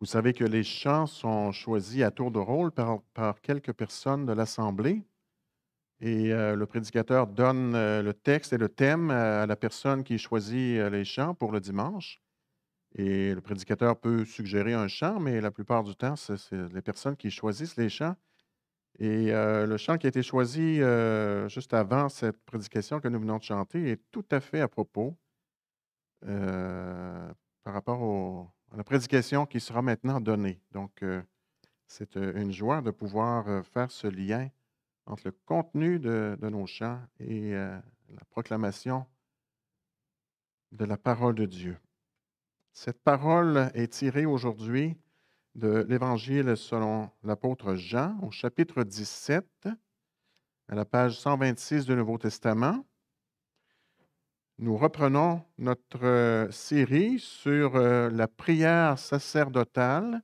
Vous savez que les chants sont choisis à tour de rôle par, quelques personnes de l'Assemblée. Et euh, le prédicateur donne euh, le texte et le thème euh, à la personne qui choisit les chants pour le dimanche. Et le prédicateur peut suggérer un chant, mais la plupart du temps, c'est les personnes qui choisissent les chants. Et le chant qui a été choisi juste avant cette prédication que nous venons de chanter est tout à fait à propos par rapport au, la prédication qui sera maintenant donnée. Donc, euh, c'est euh, une joie de pouvoir euh, faire ce lien entre le contenu de, nos chants et la proclamation de la parole de Dieu. Cette parole est tirée aujourd'hui de l'Évangile selon l'apôtre Jean au chapitre 17, à la page 126 du Nouveau Testament. Nous reprenons notre euh, série sur euh, la prière sacerdotale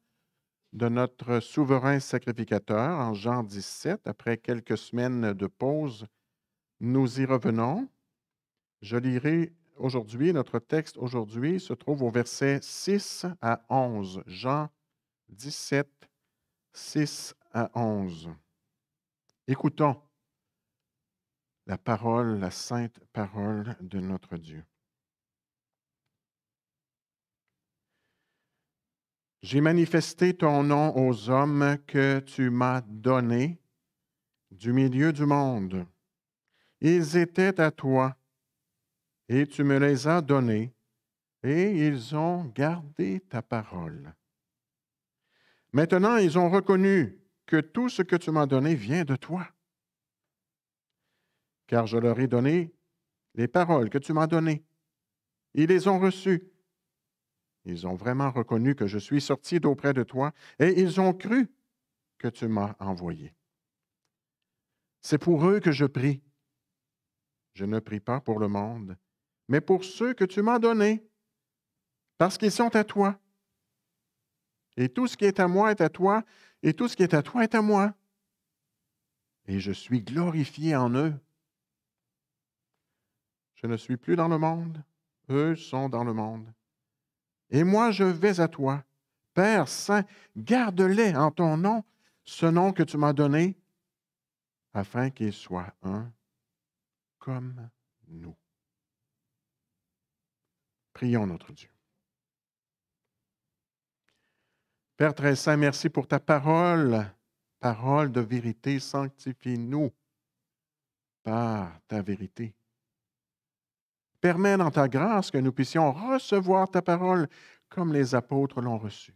de notre souverain sacrificateur en Jean 17. Après quelques semaines de pause, nous y revenons. Je lirai aujourd'hui, notre texte aujourd'hui se trouve au verset 6 à 11. Jean 17, 6 à 11. Écoutons la parole, la sainte parole de notre Dieu. J'ai manifesté ton nom aux hommes que tu m'as donnés du milieu du monde. Ils étaient à toi, et tu me les as donnés, et ils ont gardé ta parole. Maintenant, ils ont reconnu que tout ce que tu m'as donné vient de toi car je leur ai donné les paroles que tu m'as données. Ils les ont reçues. Ils ont vraiment reconnu que je suis sorti d'auprès de toi, et ils ont cru que tu m'as envoyé. C'est pour eux que je prie. Je ne prie pas pour le monde, mais pour ceux que tu m'as donnés, parce qu'ils sont à toi. Et tout ce qui est à moi est à toi, et tout ce qui est à toi est à moi. Et je suis glorifié en eux. Je ne suis plus dans le monde, eux sont dans le monde. Et moi je vais à toi. Père Saint, garde-les en ton nom, ce nom que tu m'as donné, afin qu'ils soient un comme nous. Prions notre Dieu. Père très saint, merci pour ta parole, parole de vérité, sanctifie-nous par ta vérité. Permets dans ta grâce que nous puissions recevoir ta parole comme les apôtres l'ont reçue.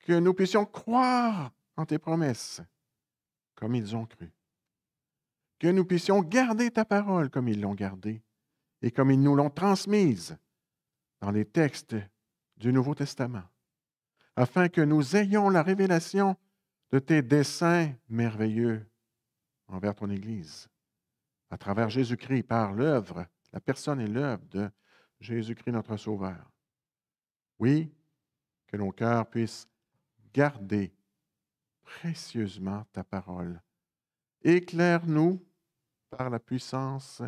Que nous puissions croire en tes promesses comme ils ont cru. Que nous puissions garder ta parole comme ils l'ont gardée et comme ils nous l'ont transmise dans les textes du Nouveau Testament, afin que nous ayons la révélation de tes desseins merveilleux envers ton Église, à travers Jésus-Christ par l'œuvre la personne et l'œuvre de Jésus-Christ notre Sauveur. Oui, que nos cœurs puissent garder précieusement ta parole. Éclaire-nous par la puissance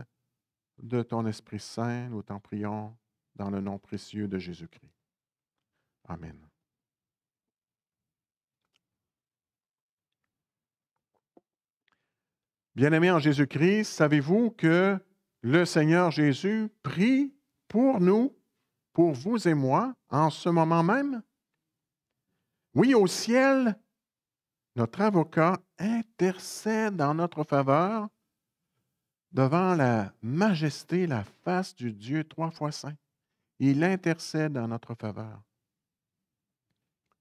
de ton Esprit Saint, nous t'en prions dans le nom précieux de Jésus-Christ. Amen. Bien-aimés en Jésus-Christ, savez-vous que le Seigneur Jésus prie pour nous, pour vous et moi, en ce moment même? Oui, au ciel, notre avocat intercède en notre faveur devant la majesté, la face du Dieu trois fois saint. Il intercède en notre faveur.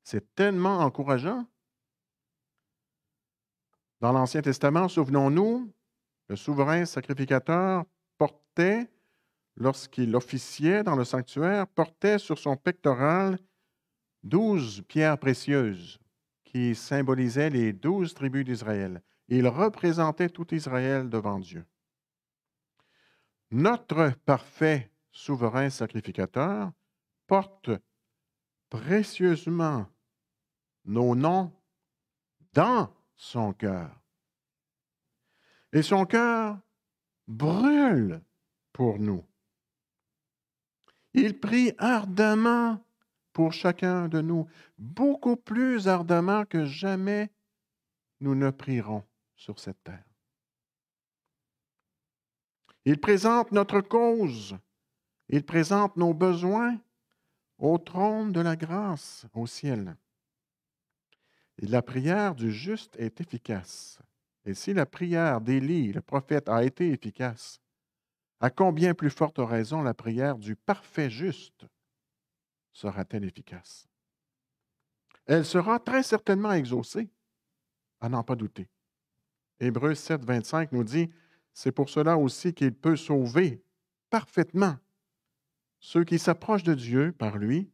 C'est tellement encourageant. Dans l'Ancien Testament, souvenons-nous, le souverain sacrificateur portait, lorsqu'il officiait dans le sanctuaire, portait sur son pectoral douze pierres précieuses qui symbolisaient les douze tribus d'Israël. Il représentait tout Israël devant Dieu. Notre parfait souverain sacrificateur porte précieusement nos noms dans son cœur. Et son cœur brûle pour nous. Il prie ardemment pour chacun de nous, beaucoup plus ardemment que jamais nous ne prierons sur cette terre. Il présente notre cause, il présente nos besoins au trône de la grâce au ciel. la prière du juste est efficace. Et si la prière d'Élie, le prophète, a été efficace, à combien plus forte raison la prière du parfait juste sera-t-elle efficace? Elle sera très certainement exaucée, à n'en pas douter. Hébreux 7, 25 nous dit C'est pour cela aussi qu'il peut sauver parfaitement ceux qui s'approchent de Dieu par lui,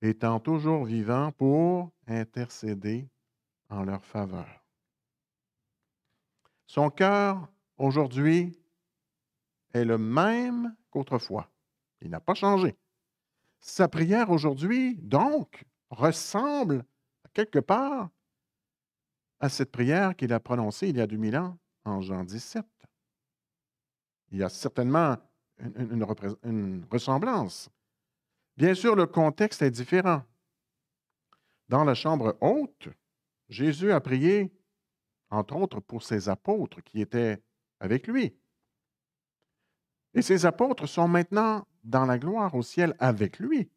étant toujours vivants pour intercéder en leur faveur. Son cœur, aujourd'hui, est le même qu'autrefois. Il n'a pas changé. Sa prière aujourd'hui, donc, ressemble quelque part à cette prière qu'il a prononcée il y a 2000 ans en Jean 17. Il y a certainement une, une ressemblance. Bien sûr, le contexte est différent. Dans la chambre haute, Jésus a prié entre autres pour ses apôtres qui étaient avec lui. Et ses apôtres sont maintenant dans la gloire au ciel avec lui.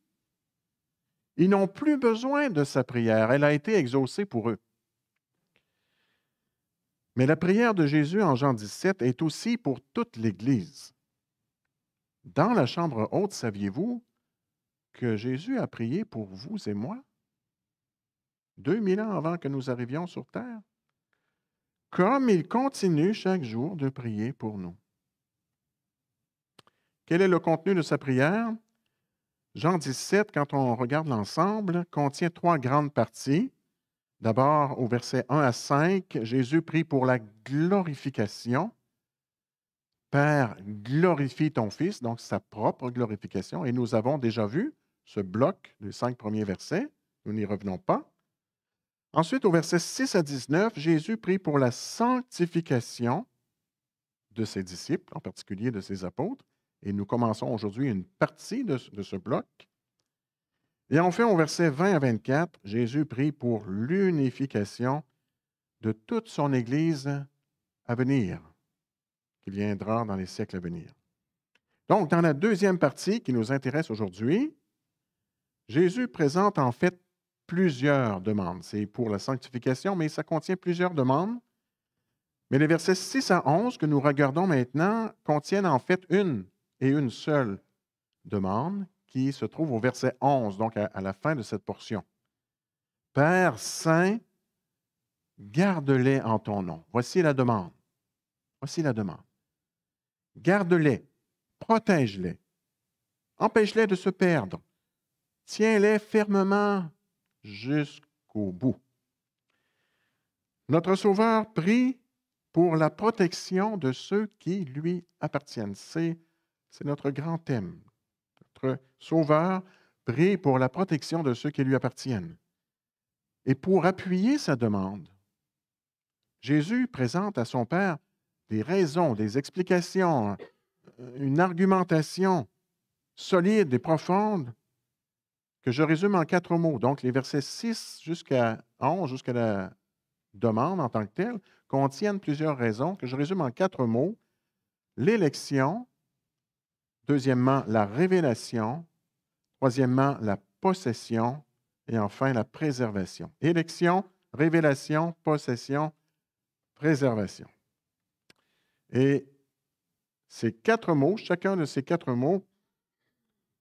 Ils n'ont plus besoin de sa prière, elle a été exaucée pour eux. Mais la prière de Jésus en Jean 17 est aussi pour toute l'Église. Dans la chambre haute, saviez-vous que Jésus a prié pour vous et moi, 2000 ans avant que nous arrivions sur terre? comme il continue chaque jour de prier pour nous. Quel est le contenu de sa prière? Jean 17, quand on regarde l'ensemble, contient trois grandes parties. D'abord, au verset 1 à 5, Jésus prie pour la glorification. Père, glorifie ton Fils, donc sa propre glorification. Et nous avons déjà vu ce bloc des cinq premiers versets. Nous n'y revenons pas. Ensuite, au verset 6 à 19, Jésus prie pour la sanctification de ses disciples, en particulier de ses apôtres. Et nous commençons aujourd'hui une partie de, ce bloc. Et enfin, au verset 20 à 24, Jésus prie pour l'unification de toute son Église à venir, qui viendra dans les siècles à venir. Donc, dans la deuxième partie qui nous intéresse aujourd'hui, Jésus présente en fait plusieurs demandes. C'est pour la sanctification, mais ça contient plusieurs demandes. Mais les versets 6 à 11 que nous regardons maintenant contiennent en fait une et une seule demande qui se trouve au verset 11, donc à, la fin de cette portion. Père Saint, garde-les en ton nom. Voici la demande. Voici la demande. Garde-les, protège-les, empêche-les de se perdre, tiens-les fermement jusqu'au bout. Notre Sauveur prie pour la protection de ceux qui lui appartiennent. C'est, notre grand thème. Notre Sauveur prie pour la protection de ceux qui lui appartiennent. Et pour appuyer sa demande, Jésus présente à son Père des raisons, des explications, euh, une argumentation solide et profonde que je résume en quatre mots. Donc, les versets 6 jusqu'à 11, jusqu'à la demande en tant que telle, contiennent plusieurs raisons que je résume en quatre mots. L'élection, deuxièmement, la révélation, troisièmement, la possession, et enfin, la préservation. Élection, révélation, possession, préservation. Et ces quatre mots, chacun de ces quatre mots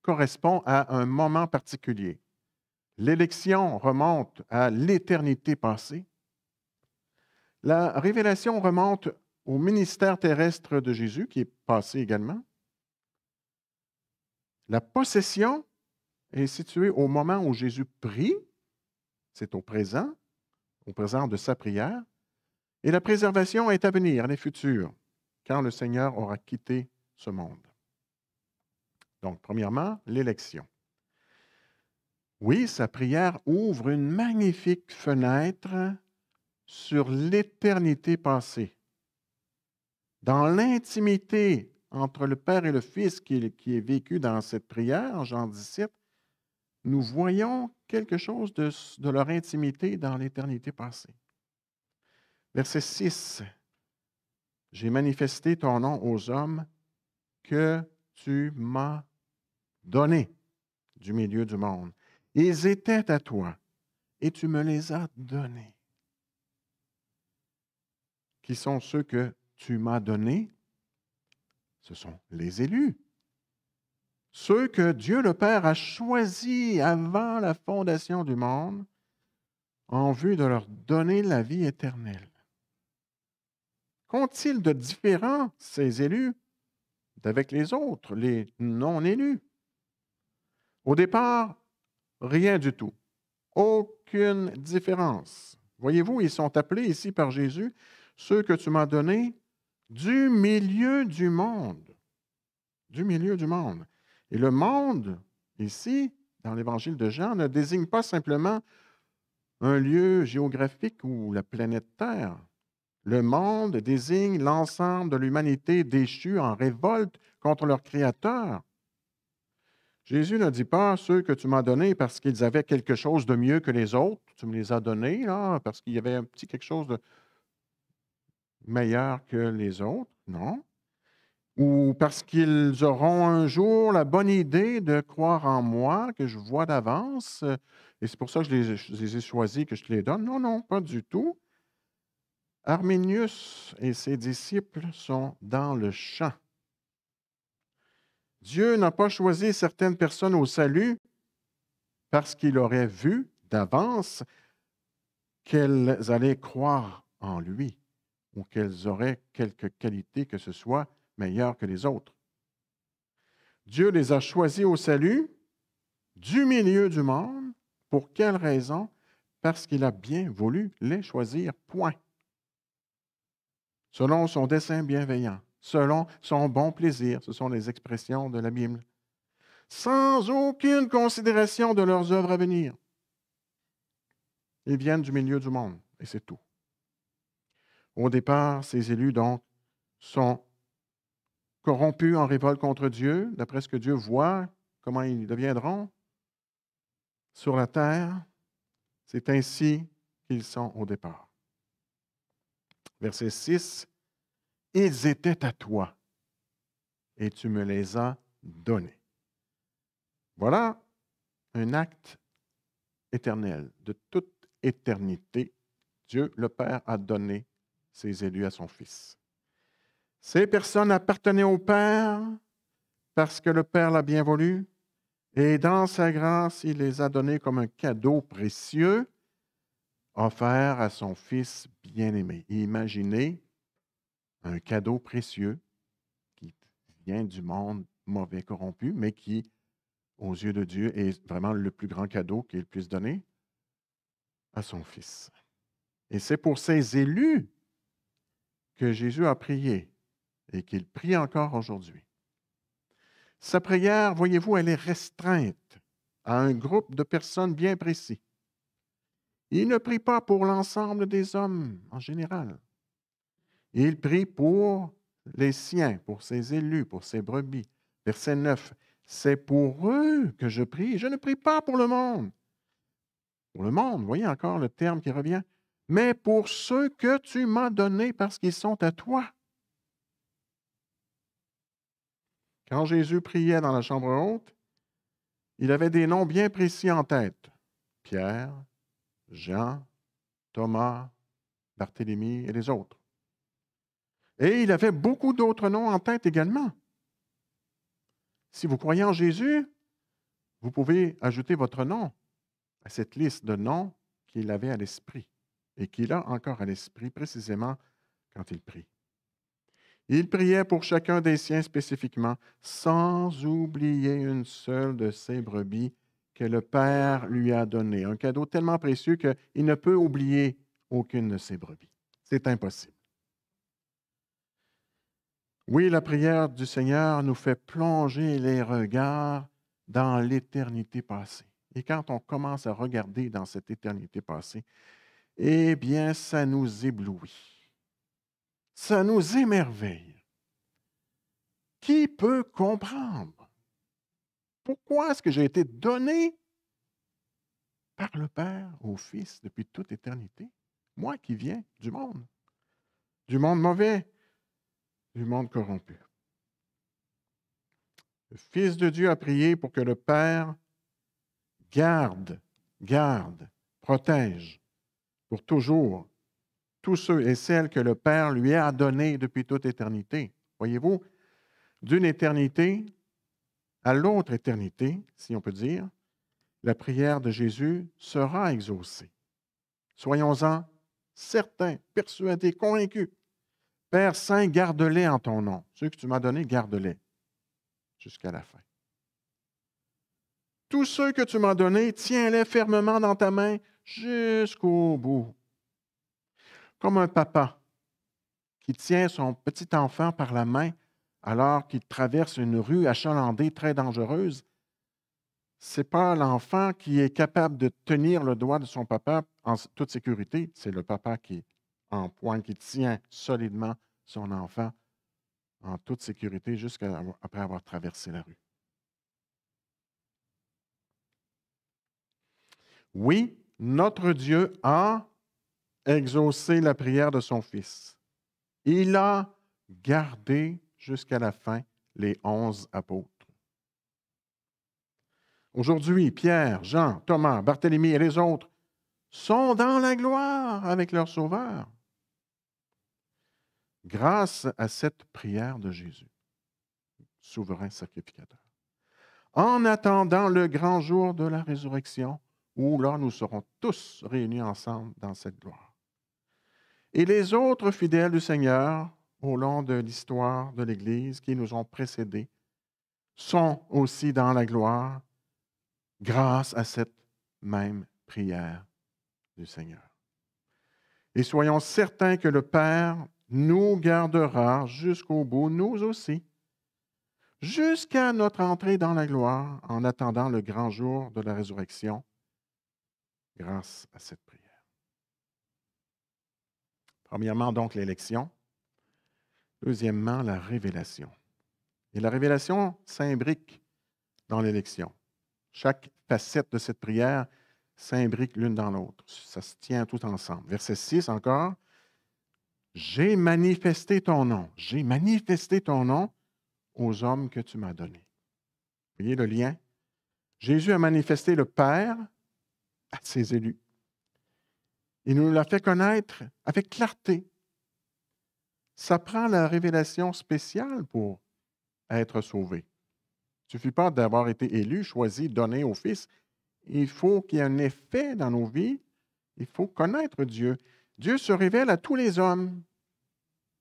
correspond à un moment particulier. L'élection remonte à l'éternité passée. La révélation remonte au ministère terrestre de Jésus, qui est passé également. La possession est située au moment où Jésus prie, c'est au présent, au présent de sa prière, et la préservation est à venir, elle est future, quand le Seigneur aura quitté ce monde. Donc, premièrement, l'élection. Oui, sa prière ouvre une magnifique fenêtre sur l'éternité passée. Dans l'intimité entre le Père et le Fils qui est, qui dans cette prière, en Jean 17, nous voyons quelque chose de, de leur intimité dans l'éternité passée. Verset 6. J'ai manifesté ton nom aux hommes que tu m'as donnés du milieu du monde. Ils étaient à toi et tu me les as donnés. Qui sont ceux que tu m'as donnés? Ce sont les élus. Ceux que Dieu le Père a choisis avant la fondation du monde en vue de leur donner la vie éternelle. Qu'ont-ils de différent, ces élus, d'avec les autres, les non-élus? Au départ, rien du tout. Aucune différence. Voyez-vous, ils sont appelés ici par Jésus, ceux que tu m'as donnés, du milieu du monde. Du milieu du monde. Et le monde, ici, dans l'évangile de Jean, ne désigne pas simplement un lieu géographique ou la planète Terre. Le monde désigne l'ensemble de l'humanité déchue en révolte contre leur Créateur Jésus ne dit pas ceux que tu m'as donnés parce qu'ils avaient quelque chose de mieux que les autres, tu me les as donnés, là, parce qu'il y avait un petit quelque chose de meilleur que les autres, non. Ou parce qu'ils auront un jour la bonne idée de croire en moi, que je vois d'avance, et c'est pour ça que je les, ai choisis, que je te les donne. Non, non, pas du tout. Arminius et ses disciples sont dans le champ Dieu n'a pas choisi certaines personnes au salut parce qu'il aurait vu d'avance qu'elles allaient croire en lui ou qu'elles auraient quelque qualité que ce soit meilleure que les autres. Dieu les a choisis au salut du milieu du monde. Pour quelle raison? Parce qu'il a bien voulu les choisir, point. Selon son dessein bienveillant selon son bon plaisir. Ce sont les expressions de la Bible. Sans aucune considération de leurs œuvres à venir. Ils viennent du milieu du monde, et c'est tout. Au départ, ces élus, donc, sont corrompus en révolte contre Dieu, d'après ce que Dieu voit, comment ils deviendront sur la terre. C'est ainsi qu'ils sont au départ. Verset 6, ils étaient à toi et tu me les as donnés. Voilà un acte éternel, de toute éternité. Dieu le Père a donné ses élus à son Fils. Ces personnes appartenaient au Père parce que le Père l'a bien voulu, et dans sa grâce, il les a donnés comme un cadeau précieux offert à son Fils bien-aimé. Imaginez un cadeau précieux qui vient du monde mauvais, corrompu, mais qui, aux yeux de Dieu, est vraiment le plus grand cadeau qu'il puisse donner à son Fils. Et c'est pour ces élus que Jésus a prié et qu'il prie encore aujourd'hui. Sa prière, voyez-vous, elle est restreinte à un groupe de personnes bien précis. Il ne prie pas pour l'ensemble des hommes en général il prie pour les siens, pour ses élus, pour ses brebis. Verset 9. C'est pour eux que je prie. Je ne prie pas pour le monde. Pour le monde, voyez encore le terme qui revient. Mais pour ceux que tu m'as donnés parce qu'ils sont à toi. Quand Jésus priait dans la chambre haute, il avait des noms bien précis en tête. Pierre, Jean, Thomas, Barthélemy et les autres. Et il avait beaucoup d'autres noms en tête également. Si vous croyez en Jésus, vous pouvez ajouter votre nom à cette liste de noms qu'il avait à l'esprit et qu'il a encore à l'esprit précisément quand il prie. Il priait pour chacun des siens spécifiquement, sans oublier une seule de ses brebis que le Père lui a donnée. Un cadeau tellement précieux qu'il ne peut oublier aucune de ses brebis. C'est impossible. Oui, la prière du Seigneur nous fait plonger les regards dans l'éternité passée. Et quand on commence à regarder dans cette éternité passée, eh bien, ça nous éblouit. Ça nous émerveille. Qui peut comprendre? Pourquoi est-ce que j'ai été donné par le Père au Fils depuis toute éternité? Moi qui viens du monde, du monde mauvais, du monde corrompu. Le Fils de Dieu a prié pour que le Père garde, garde, protège pour toujours tous ceux et celles que le Père lui a donnés depuis toute éternité. Voyez-vous, d'une éternité à l'autre éternité, si on peut dire, la prière de Jésus sera exaucée. Soyons-en certains, persuadés, convaincus Père Saint, garde-les en ton nom. Ceux que tu m'as donnés, garde-les jusqu'à la fin. Tous ceux que tu m'as donnés, tiens-les fermement dans ta main jusqu'au bout. Comme un papa qui tient son petit enfant par la main alors qu'il traverse une rue achalandée très dangereuse, c'est pas l'enfant qui est capable de tenir le doigt de son papa en toute sécurité, c'est le papa qui est en pointe, qui tient solidement son enfant en toute sécurité jusqu'à après avoir traversé la rue. Oui, notre Dieu a exaucé la prière de son Fils. Il a gardé jusqu'à la fin les onze apôtres. Aujourd'hui, Pierre, Jean, Thomas, Barthélemy et les autres sont dans la gloire avec leur Sauveur grâce à cette prière de Jésus, souverain sacrificateur. En attendant le grand jour de la résurrection, où là nous serons tous réunis ensemble dans cette gloire. Et les autres fidèles du Seigneur, au long de l'histoire de l'Église qui nous ont précédés, sont aussi dans la gloire grâce à cette même prière du Seigneur. Et soyons certains que le Père nous gardera jusqu'au bout, nous aussi, jusqu'à notre entrée dans la gloire en attendant le grand jour de la résurrection grâce à cette prière. Premièrement, donc, l'élection. Deuxièmement, la révélation. Et la révélation s'imbrique dans l'élection. Chaque facette de cette prière s'imbrique l'une dans l'autre. Ça se tient tout ensemble. Verset 6 encore. J'ai manifesté ton nom. J'ai manifesté ton nom aux hommes que tu m'as donnés. voyez le lien? Jésus a manifesté le Père à ses élus. Il nous l'a fait connaître avec clarté. Ça prend la révélation spéciale pour être sauvé. Il ne suffit pas d'avoir été élu, choisi, donné au Fils. Il faut qu'il y ait un effet dans nos vies. Il faut connaître Dieu. Dieu se révèle à tous les hommes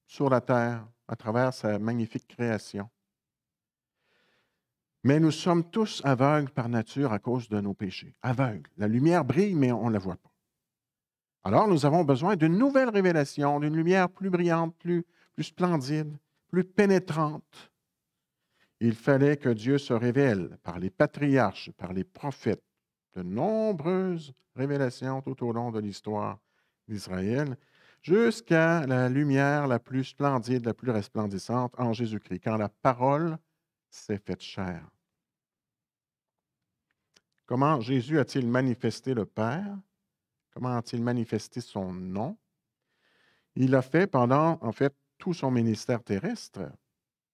sur la terre à travers sa magnifique création. Mais nous sommes tous aveugles par nature à cause de nos péchés. Aveugles. La lumière brille, mais on ne la voit pas. Alors nous avons besoin d'une nouvelle révélation, d'une lumière plus brillante, plus, plus splendide, plus pénétrante. Il fallait que Dieu se révèle par les patriarches, par les prophètes, de nombreuses révélations tout au long de l'histoire d'Israël, jusqu'à la lumière la plus splendide, la plus resplendissante en Jésus-Christ, quand la parole s'est faite chair. Comment Jésus a-t-il manifesté le Père? Comment a-t-il manifesté son nom? Il l'a fait pendant, en fait, tout son ministère terrestre,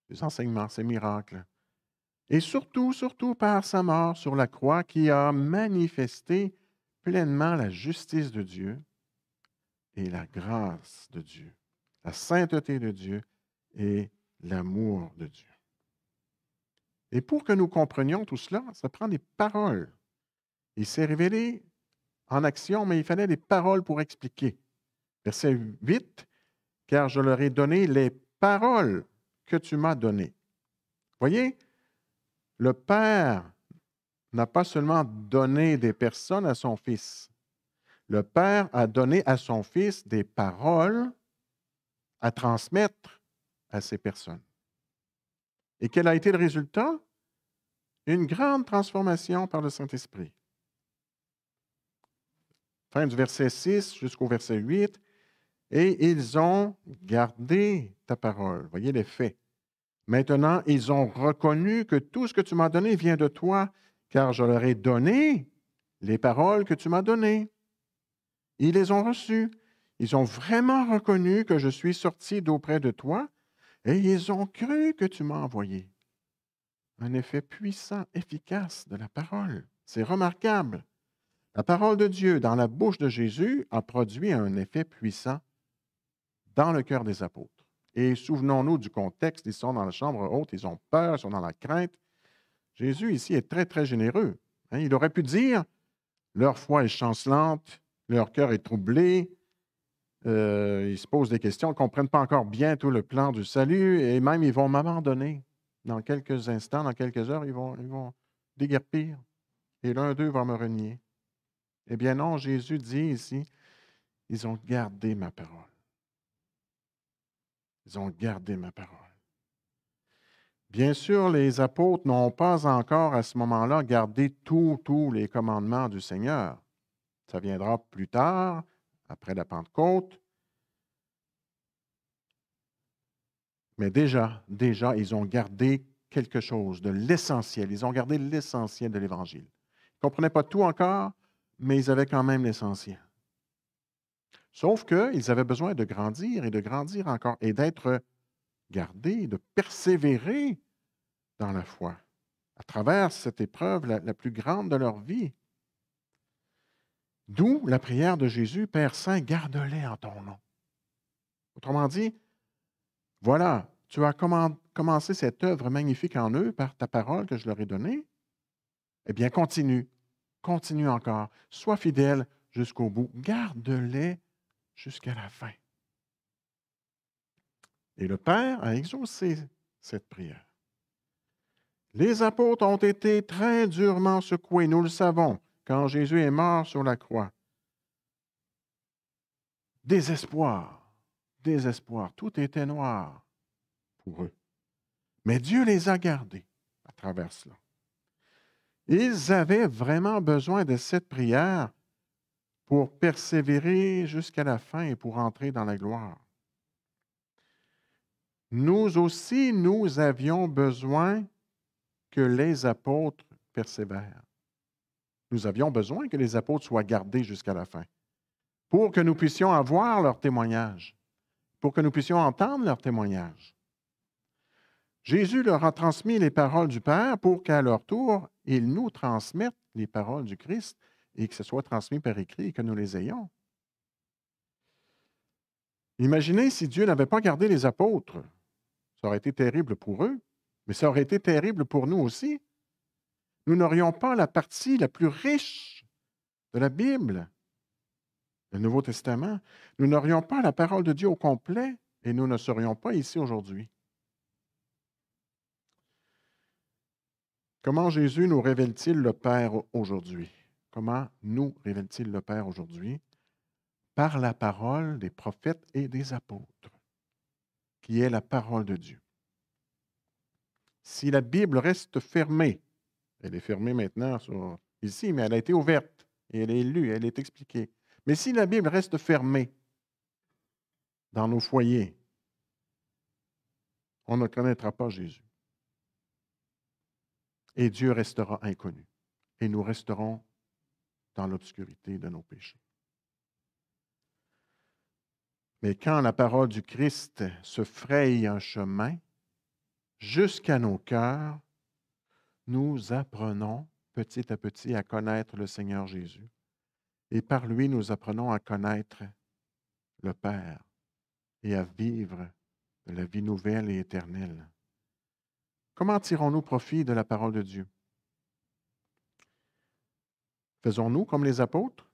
ses enseignements, ses miracles, et surtout, surtout par sa mort sur la croix qui a manifesté pleinement la justice de Dieu, et la grâce de Dieu, la sainteté de Dieu et l'amour de Dieu. Et pour que nous comprenions tout cela, ça prend des paroles. Il s'est révélé en action, mais il fallait des paroles pour expliquer. Verset 8, car je leur ai donné les paroles que tu m'as données. Voyez, le Père n'a pas seulement donné des personnes à son Fils, le Père a donné à son Fils des paroles à transmettre à ces personnes. Et quel a été le résultat? Une grande transformation par le Saint-Esprit. Fin du verset 6 jusqu'au verset 8. Et ils ont gardé ta parole. Voyez les faits. Maintenant, ils ont reconnu que tout ce que tu m'as donné vient de toi, car je leur ai donné les paroles que tu m'as données. Ils les ont reçus. Ils ont vraiment reconnu que je suis sorti d'auprès de toi et ils ont cru que tu m'as envoyé. Un effet puissant, efficace de la parole. C'est remarquable. La parole de Dieu dans la bouche de Jésus a produit un effet puissant dans le cœur des apôtres. Et souvenons-nous du contexte, ils sont dans la chambre haute, ils ont peur, ils sont dans la crainte. Jésus ici est très, très généreux. Hein. il aurait pu dire, leur foi est chancelante, leur cœur est troublé, euh, ils se posent des questions, ne comprennent pas encore bien tout le plan du salut, et même ils vont m'abandonner. Dans quelques instants, dans quelques heures, ils vont, ils vont déguerpir, et l'un d'eux va me renier. Eh bien non, Jésus dit ici, ils ont gardé ma parole. Ils ont gardé ma parole. Bien sûr, les apôtres n'ont pas encore à ce moment-là gardé tous, tous les commandements du Seigneur. Ça viendra plus tard, après la Pentecôte. Mais déjà, déjà, ils ont gardé quelque chose de l'essentiel. Ils ont gardé l'essentiel de l'Évangile. Ils ne comprenaient pas tout encore, mais ils avaient quand même l'essentiel. Sauf qu'ils avaient besoin de grandir et de grandir encore et d'être gardés, de persévérer dans la foi, à travers cette épreuve la, la plus grande de leur vie. D'où la prière de Jésus, Père Saint, garde-les en ton nom. Autrement dit, voilà, tu as commencé cette œuvre magnifique en eux par ta parole que je leur ai donnée. Eh bien, continue, continue encore, sois fidèle jusqu'au bout, garde-les jusqu'à la fin. Et le Père a exaucé cette prière. Les apôtres ont été très durement secoués, nous le savons quand Jésus est mort sur la croix. Désespoir, désespoir, tout était noir pour eux. Mais Dieu les a gardés à travers cela. Ils avaient vraiment besoin de cette prière pour persévérer jusqu'à la fin et pour entrer dans la gloire. Nous aussi, nous avions besoin que les apôtres persévèrent. Nous avions besoin que les apôtres soient gardés jusqu'à la fin, pour que nous puissions avoir leur témoignage, pour que nous puissions entendre leur témoignage. Jésus leur a transmis les paroles du Père pour qu'à leur tour, ils nous transmettent les paroles du Christ et que ce soit transmis par écrit et que nous les ayons. Imaginez si Dieu n'avait pas gardé les apôtres. Ça aurait été terrible pour eux, mais ça aurait été terrible pour nous aussi, nous n'aurions pas la partie la plus riche de la Bible, le Nouveau Testament. Nous n'aurions pas la parole de Dieu au complet et nous ne serions pas ici aujourd'hui. Comment Jésus nous révèle-t-il le Père aujourd'hui? Comment nous révèle-t-il le Père aujourd'hui? Par la parole des prophètes et des apôtres, qui est la parole de Dieu. Si la Bible reste fermée elle est fermée maintenant ici, mais elle a été ouverte et elle est lue, elle est expliquée. Mais si la Bible reste fermée dans nos foyers, on ne connaîtra pas Jésus. Et Dieu restera inconnu. Et nous resterons dans l'obscurité de nos péchés. Mais quand la parole du Christ se fraye un chemin jusqu'à nos cœurs, nous apprenons petit à petit à connaître le Seigneur Jésus. Et par lui, nous apprenons à connaître le Père et à vivre la vie nouvelle et éternelle. Comment tirons-nous profit de la parole de Dieu? Faisons-nous comme les apôtres?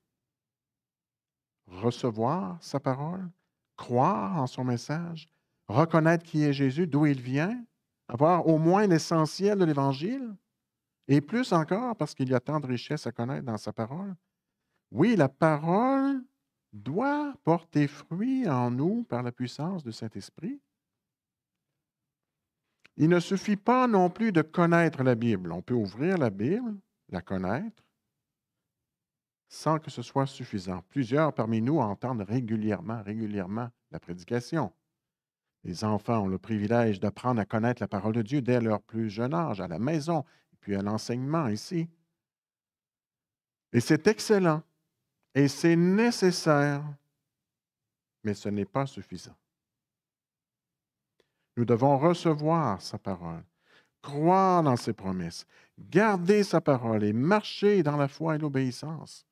Recevoir sa parole, croire en son message, reconnaître qui est Jésus, d'où il vient, avoir au moins l'essentiel de l'Évangile? Et plus encore, parce qu'il y a tant de richesses à connaître dans sa parole. Oui, la parole doit porter fruit en nous par la puissance de Saint-Esprit. Il ne suffit pas non plus de connaître la Bible. On peut ouvrir la Bible, la connaître, sans que ce soit suffisant. Plusieurs parmi nous entendent régulièrement, régulièrement la prédication. Les enfants ont le privilège d'apprendre à connaître la parole de Dieu dès leur plus jeune âge, à la maison puis à l'enseignement ici. Et c'est excellent, et c'est nécessaire, mais ce n'est pas suffisant. Nous devons recevoir sa parole, croire dans ses promesses, garder sa parole et marcher dans la foi et l'obéissance.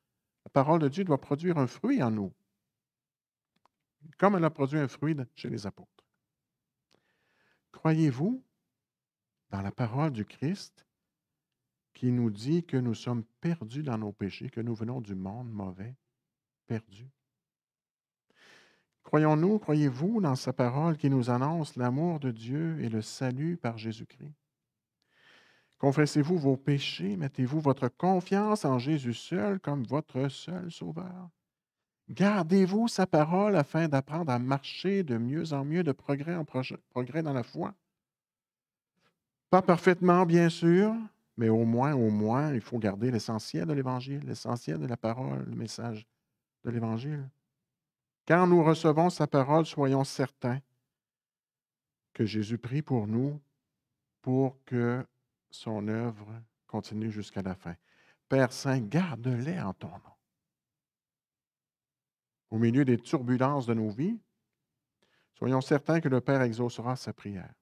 La parole de Dieu doit produire un fruit en nous, comme elle a produit un fruit chez les apôtres. Croyez-vous dans la parole du Christ qui nous dit que nous sommes perdus dans nos péchés, que nous venons du monde mauvais, perdus. Croyons-nous, croyez-vous dans sa parole qui nous annonce l'amour de Dieu et le salut par Jésus-Christ? Confessez-vous vos péchés, mettez-vous votre confiance en Jésus seul comme votre seul sauveur. Gardez-vous sa parole afin d'apprendre à marcher de mieux en mieux, de progrès en progrès dans la foi. Pas parfaitement, bien sûr, mais au moins, au moins, il faut garder l'essentiel de l'Évangile, l'essentiel de la parole, le message de l'Évangile. Quand nous recevons sa parole, soyons certains que Jésus prie pour nous pour que son œuvre continue jusqu'à la fin. Père Saint, garde-les en ton nom. Au milieu des turbulences de nos vies, soyons certains que le Père exaucera sa prière.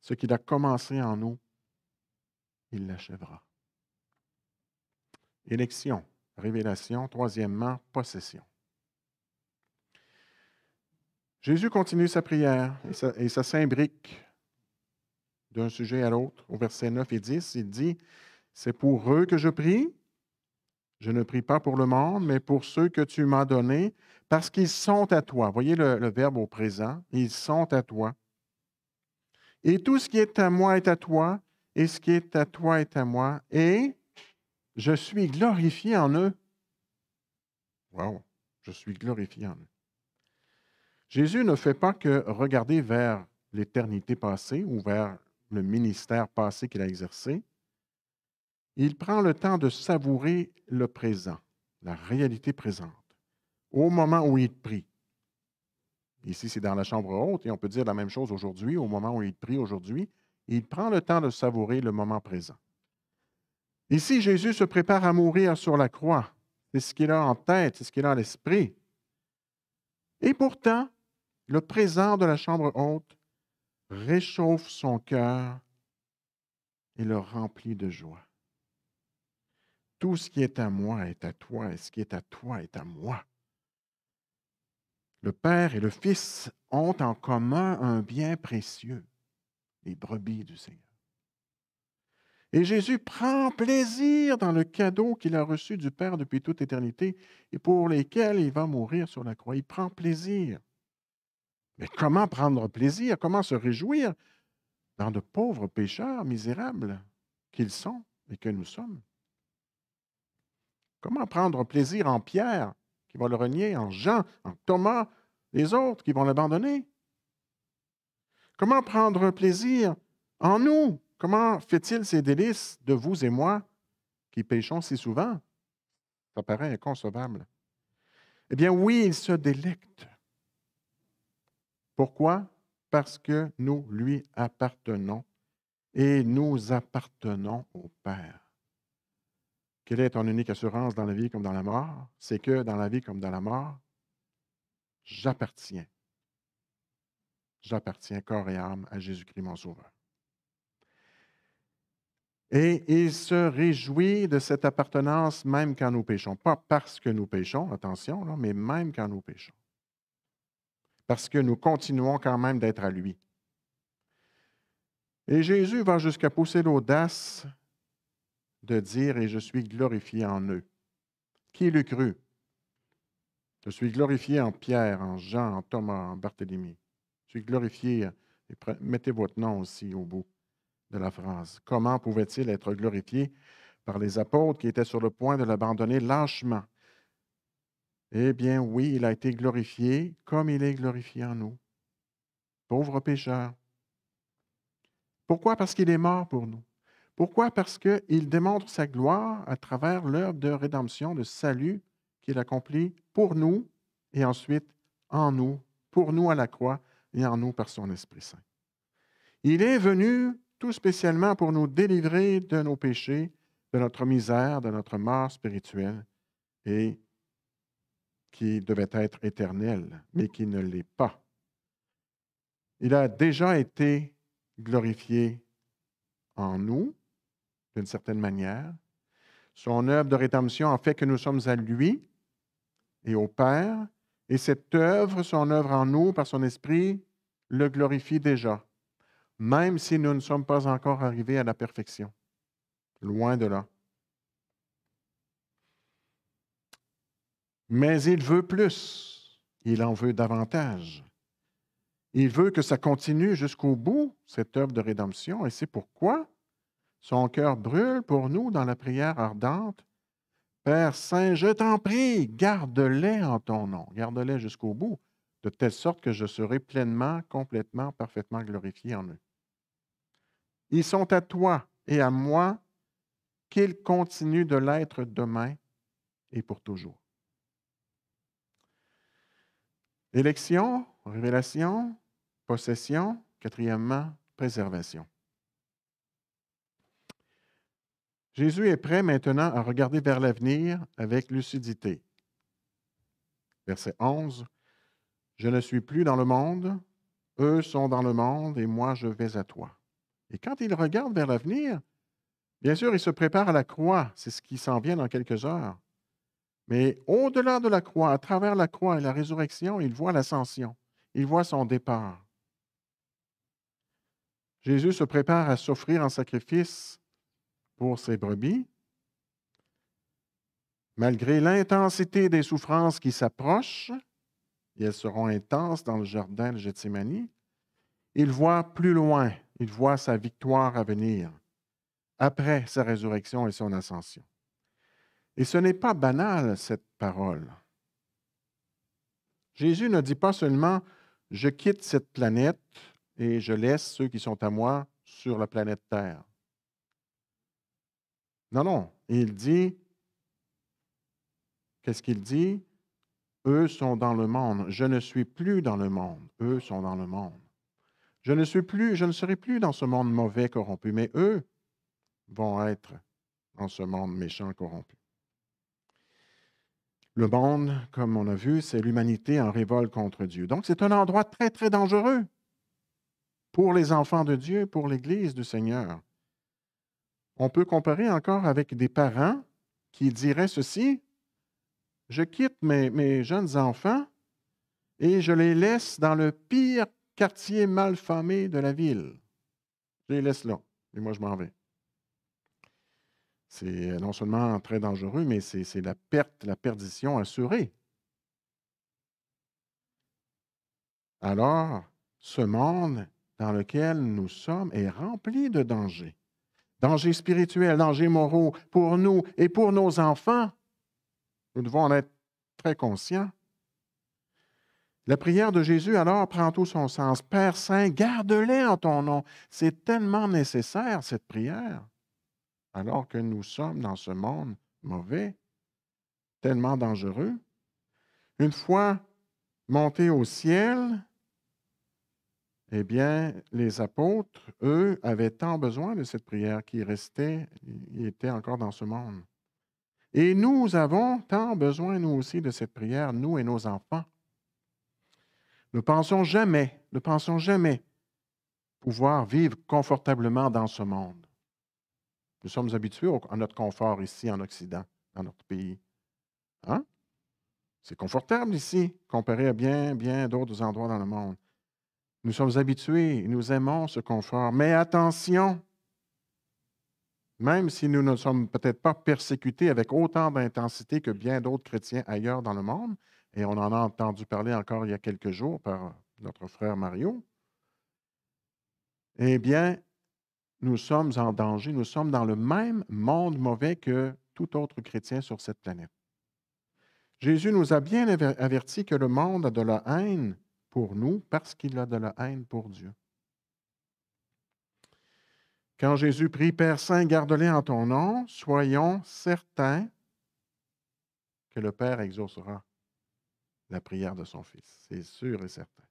Ce qu'il a commencé en nous, il l'achèvera. Élection, révélation, troisièmement, possession. Jésus continue sa prière et ça, s'imbrique d'un sujet à l'autre. Au verset 9 et 10, il dit, C'est pour eux que je prie. Je ne prie pas pour le monde, mais pour ceux que tu m'as donnés, parce qu'ils sont à toi. Voyez le verbe au présent, ils sont à toi. Et tout ce qui est à moi est à toi, et ce qui est à toi est à moi, et je suis glorifié en eux. Wow, je suis glorifié en eux. Jésus ne fait pas que regarder vers l'éternité passée ou vers le ministère passé qu'il a exercé. Il prend le temps de savourer le présent, la réalité présente, au moment où il prie. Ici, c'est dans la chambre haute et on peut dire la même chose aujourd'hui, au moment où il prie aujourd'hui, il prend le temps de savourer le moment présent. Ici, Jésus se prépare à mourir sur la croix. C'est ce qu'il a en tête, c'est ce qu'il a en l'esprit. Et pourtant, le présent de la chambre haute réchauffe son cœur et le remplit de joie. Tout ce qui est à moi est à toi, et ce qui est à toi est à moi. Le Père et le Fils ont en commun un bien précieux les brebis du Seigneur. Et Jésus prend plaisir dans le cadeau qu'il a reçu du Père depuis toute éternité et pour lesquels il va mourir sur la croix. Il prend plaisir. Mais comment prendre plaisir? Comment se réjouir dans de pauvres pécheurs misérables qu'ils sont et que nous sommes? Comment prendre plaisir en Pierre qui va le renier, en Jean, en Thomas, les autres qui vont l'abandonner? Comment prendre plaisir en nous? Comment fait-il ces délices de vous et moi qui péchons si souvent? Ça paraît inconcevable. Eh bien oui, il se délecte. Pourquoi? Parce que nous lui appartenons et nous appartenons au Père. Quelle est ton unique assurance dans la vie comme dans la mort? C'est que dans la vie comme dans la mort, j'appartiens j'appartiens corps et âme à Jésus-Christ mon Sauveur. Et il se réjouit de cette appartenance même quand nous péchons. Pas parce que nous péchons, attention, mais même quand nous péchons. Parce que nous continuons quand même d'être à lui. Et Jésus va jusqu'à pousser l'audace de dire, et je suis glorifié en eux. Qui l'eût cru? Je suis glorifié en Pierre, en Jean, en Thomas, en Barthélemy glorifié. Euh, et mettez votre nom aussi au bout de la phrase. Comment pouvait-il être glorifié par les apôtres qui étaient sur le point de l'abandonner lâchement? Eh bien oui, il a été glorifié comme il est glorifié en nous. Pauvre pécheur. Pourquoi? Parce qu'il est mort pour nous. Pourquoi? Parce qu'il démontre sa gloire à travers l'œuvre de rédemption, de salut qu'il accomplit pour nous et ensuite en nous, pour nous à la croix, et en nous par son Esprit Saint. Il est venu tout spécialement pour nous délivrer de nos péchés, de notre misère, de notre mort spirituelle, et qui devait être éternelle, mais qui ne l'est pas. Il a déjà été glorifié en nous, d'une certaine manière. Son œuvre de rédemption a fait que nous sommes à lui et au Père, et cette œuvre, son œuvre en nous, par son esprit, le glorifie déjà, même si nous ne sommes pas encore arrivés à la perfection. Loin de là. Mais il veut plus, il en veut davantage. Il veut que ça continue jusqu'au bout, cette œuvre de rédemption, et c'est pourquoi son cœur brûle pour nous dans la prière ardente Père Saint, je t'en prie, garde-les en ton nom, garde-les jusqu'au bout, de telle sorte que je serai pleinement, complètement, parfaitement glorifié en eux. Ils sont à toi et à moi, qu'ils continuent de l'être demain et pour toujours. Élection, révélation, possession, quatrièmement, préservation. Jésus est prêt maintenant à regarder vers l'avenir avec lucidité. Verset 11. Je ne suis plus dans le monde, eux sont dans le monde et moi je vais à toi. Et quand il regarde vers l'avenir, bien sûr, il se prépare à la croix, c'est ce qui s'en vient dans quelques heures. Mais au-delà de la croix, à travers la croix et la résurrection, il voit l'ascension, il voit son départ. Jésus se prépare à s'offrir en sacrifice pour ses brebis. Malgré l'intensité des souffrances qui s'approchent, et elles seront intenses dans le jardin de Gethsemane, il voit plus loin, il voit sa victoire à venir, après sa résurrection et son ascension. Et ce n'est pas banal, cette parole. Jésus ne dit pas seulement Je quitte cette planète et je laisse ceux qui sont à moi sur la planète Terre. Non, non. Il dit, qu'est-ce qu'il dit? Eux sont dans le monde. Je ne suis plus dans le monde. Eux sont dans le monde. Je ne suis plus, je ne serai plus dans ce monde mauvais corrompu, mais eux vont être dans ce monde méchant corrompu. Le monde, comme on a vu, c'est l'humanité en révolte contre Dieu. Donc c'est un endroit très, très dangereux pour les enfants de Dieu, pour l'Église du Seigneur. On peut comparer encore avec des parents qui diraient ceci, je quitte mes, jeunes enfants et je les laisse dans le pire quartier malfamé de la ville. Je les laisse là, et moi je m'en vais. C'est euh, non seulement très dangereux, mais c'est la perte, la perdition assurée. Alors, ce monde dans lequel nous sommes est rempli de dangers dangers spirituels, dangers moraux pour nous et pour nos enfants. Nous devons en être très conscients. La prière de Jésus alors prend tout son sens. Père Saint, garde-les en ton nom. C'est tellement nécessaire, cette prière, alors que nous sommes dans ce monde mauvais, tellement dangereux. Une fois montés au ciel, eh bien, les apôtres, eux, avaient tant besoin de cette prière qu'ils restaient, ils étaient encore dans ce monde. Et nous avons tant besoin, nous aussi, de cette prière, nous et nos enfants. Ne pensons jamais, ne pensons jamais pouvoir vivre confortablement dans ce monde. Nous sommes habitués à notre confort ici en Occident, dans notre pays. Hein? C'est confortable ici, comparé à bien, bien d'autres endroits dans le monde. Nous sommes habitués, nous aimons ce confort. Mais attention, même si nous ne sommes peut-être pas persécutés avec autant d'intensité que bien d'autres chrétiens ailleurs dans le monde, et on en a entendu parler encore il y a quelques jours par notre frère Mario, eh bien, nous sommes en danger, nous sommes dans le même monde mauvais que tout autre chrétien sur cette planète. Jésus nous a bien averti que le monde a de la haine pour nous parce qu'il a de la haine pour Dieu. Quand Jésus prie Père Saint, garde-les en ton nom, soyons certains que le Père exaucera la prière de son Fils. C'est sûr et certain.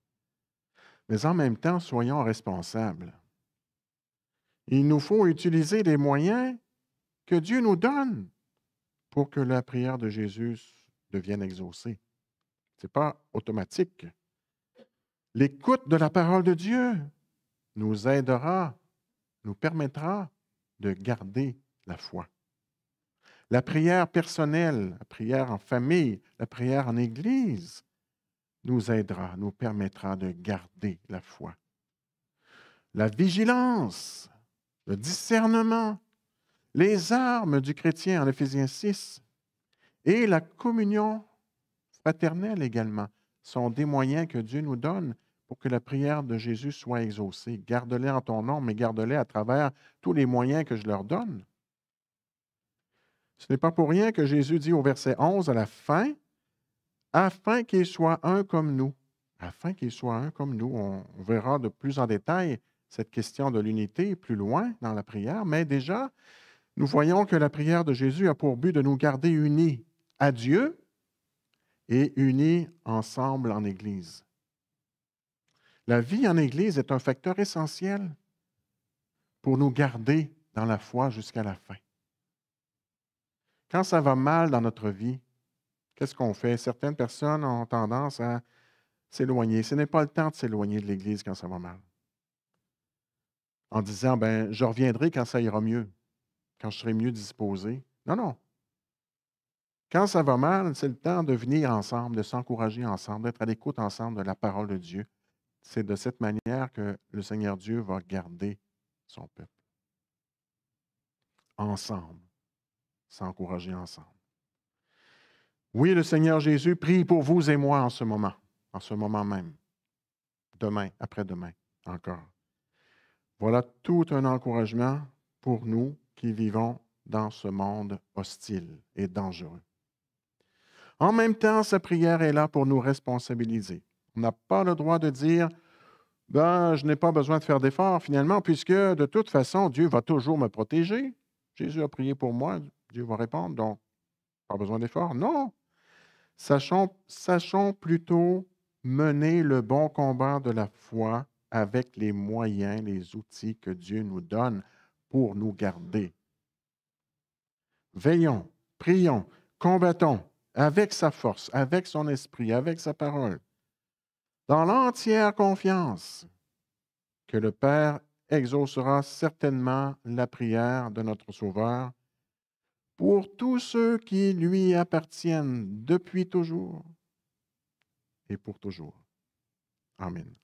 Mais en même temps, soyons responsables. Il nous faut utiliser les moyens que Dieu nous donne pour que la prière de Jésus devienne exaucée. Ce n'est pas automatique. L'écoute de la parole de Dieu nous aidera, nous permettra de garder la foi. La prière personnelle, la prière en famille, la prière en Église nous aidera, nous permettra de garder la foi. La vigilance, le discernement, les armes du chrétien en Éphésiens 6 et la communion fraternelle également sont des moyens que Dieu nous donne pour que la prière de Jésus soit exaucée. Garde-les en ton nom, mais garde-les à travers tous les moyens que je leur donne. Ce n'est pas pour rien que Jésus dit au verset 11 à la fin, afin qu'ils soient un comme nous. Afin qu'ils soient un comme nous. On verra de plus en détail cette question de l'unité plus loin dans la prière, mais déjà, nous voyons que la prière de Jésus a pour but de nous garder unis à Dieu et unis ensemble en Église. La vie en Église est un facteur essentiel pour nous garder dans la foi jusqu'à la fin. Quand ça va mal dans notre vie, qu'est-ce qu'on fait? Certaines personnes ont tendance à s'éloigner. Ce n'est pas le temps de s'éloigner de l'Église quand ça va mal. En disant, ben, je reviendrai quand ça ira mieux, quand je serai mieux disposé. Non, non. Quand ça va mal, c'est le temps de venir ensemble, de s'encourager ensemble, d'être à l'écoute ensemble de la parole de Dieu, c'est de cette manière que le Seigneur Dieu va garder son peuple. Ensemble, s'encourager ensemble. Oui, le Seigneur Jésus prie pour vous et moi en ce moment, en ce moment même, demain, après-demain encore. Voilà tout un encouragement pour nous qui vivons dans ce monde hostile et dangereux. En même temps, sa prière est là pour nous responsabiliser. On n'a pas le droit de dire ben, je n'ai pas besoin de faire d'efforts finalement, puisque de toute façon, Dieu va toujours me protéger. Jésus a prié pour moi, Dieu va répondre, donc pas besoin d'efforts. Non. sachant sachons plutôt mener le bon combat de la foi avec les moyens, les outils que Dieu nous donne pour nous garder. Veillons, prions, combattons avec sa force, avec son esprit, avec sa parole dans l'entière confiance que le Père exaucera certainement la prière de notre Sauveur pour tous ceux qui lui appartiennent depuis toujours et pour toujours. Amen.